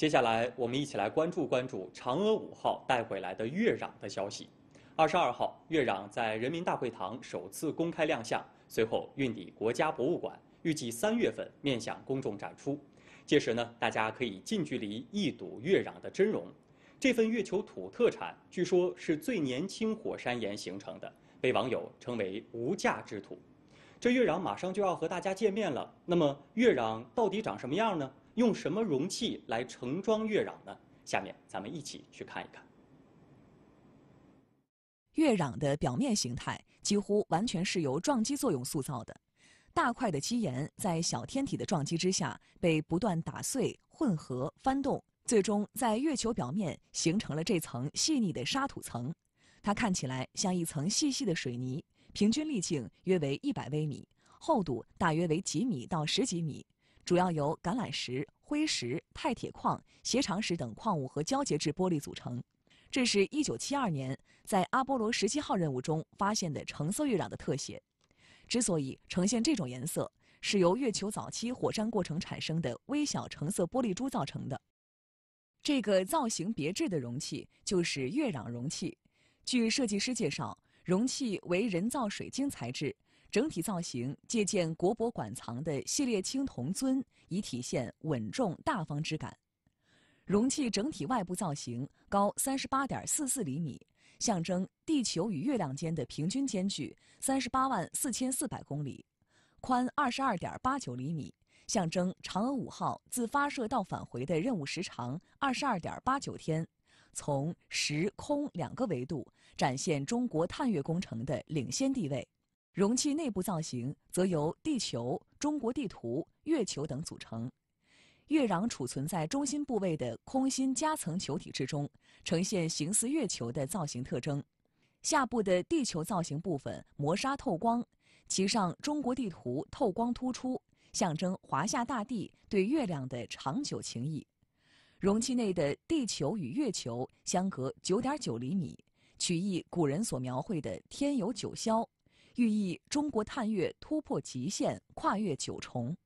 接下来，我们一起来关注关注嫦娥五号带回来的月壤的消息。二十二号，月壤在人民大会堂首次公开亮相，随后运抵国家博物馆，预计三月份面向公众展出。届时呢，大家可以近距离一睹月壤的真容。这份月球土特产据说是最年轻火山岩形成的，被网友称为“无价之土”。这月壤马上就要和大家见面了。那么，月壤到底长什么样呢？用什么容器来盛装月壤呢？下面咱们一起去看一看。月壤的表面形态几乎完全是由撞击作用塑造的，大块的基岩在小天体的撞击之下被不断打碎、混合、翻动，最终在月球表面形成了这层细腻的沙土层，它看起来像一层细细的水泥。平均粒径约为一百微米，厚度大约为几米到十几米，主要由橄榄石、灰石、钛铁矿、斜长石等矿物和胶结质玻璃组成。这是一九七二年在阿波罗十七号任务中发现的橙色月壤的特写。之所以呈现这种颜色，是由月球早期火山过程产生的微小橙色玻璃珠造成的。这个造型别致的容器就是月壤容器。据设计师介绍。容器为人造水晶材质，整体造型借鉴国博馆藏的系列青铜尊，以体现稳重大方之感。容器整体外部造型高三十八点四四厘米，象征地球与月亮间的平均间距三十八万四千四百公里；宽二十二点八九厘米，象征嫦娥五号自发射到返回的任务时长二十二点八九天。从时空两个维度展现中国探月工程的领先地位。容器内部造型则由地球、中国地图、月球等组成。月壤储存在中心部位的空心夹层球体之中，呈现形似月球的造型特征。下部的地球造型部分磨砂透光，其上中国地图透光突出，象征华夏大地对月亮的长久情谊。容器内的地球与月球相隔九点九厘米，取意古人所描绘的“天有九霄”，寓意中国探月突破极限，跨越九重。